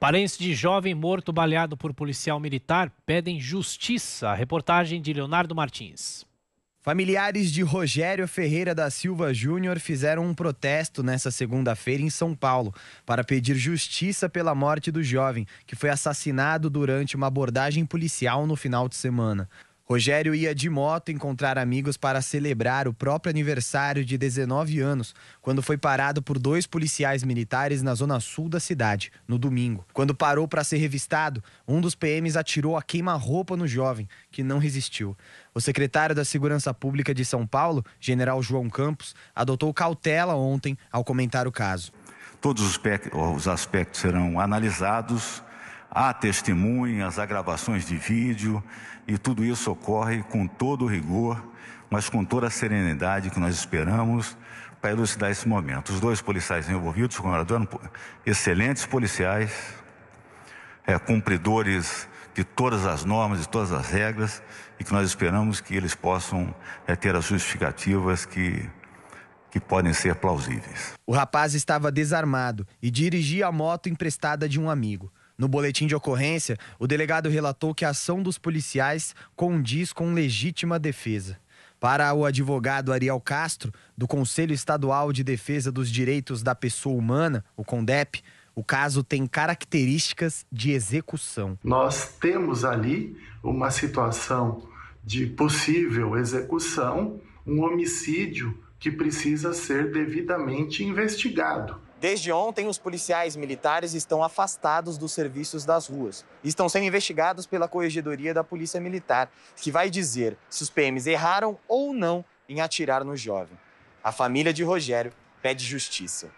Parentes de jovem morto baleado por policial militar pedem justiça. A reportagem de Leonardo Martins. Familiares de Rogério Ferreira da Silva Júnior fizeram um protesto nesta segunda-feira em São Paulo para pedir justiça pela morte do jovem, que foi assassinado durante uma abordagem policial no final de semana. Rogério ia de moto encontrar amigos para celebrar o próprio aniversário de 19 anos, quando foi parado por dois policiais militares na zona sul da cidade, no domingo. Quando parou para ser revistado, um dos PMs atirou a queima-roupa no jovem, que não resistiu. O secretário da Segurança Pública de São Paulo, general João Campos, adotou cautela ontem ao comentar o caso. Todos os aspectos serão analisados há testemunhas, há gravações de vídeo e tudo isso ocorre com todo o rigor, mas com toda a serenidade que nós esperamos para elucidar esse momento. Os dois policiais envolvidos, comandador, excelentes policiais, é, cumpridores de todas as normas, de todas as regras, e que nós esperamos que eles possam é, ter as justificativas que, que podem ser plausíveis. O rapaz estava desarmado e dirigia a moto emprestada de um amigo. No boletim de ocorrência, o delegado relatou que a ação dos policiais condiz com legítima defesa. Para o advogado Ariel Castro, do Conselho Estadual de Defesa dos Direitos da Pessoa Humana, o CONDEP, o caso tem características de execução. Nós temos ali uma situação de possível execução, um homicídio que precisa ser devidamente investigado. Desde ontem, os policiais militares estão afastados dos serviços das ruas. E estão sendo investigados pela Corregedoria da Polícia Militar, que vai dizer se os PMs erraram ou não em atirar no jovem. A família de Rogério pede justiça.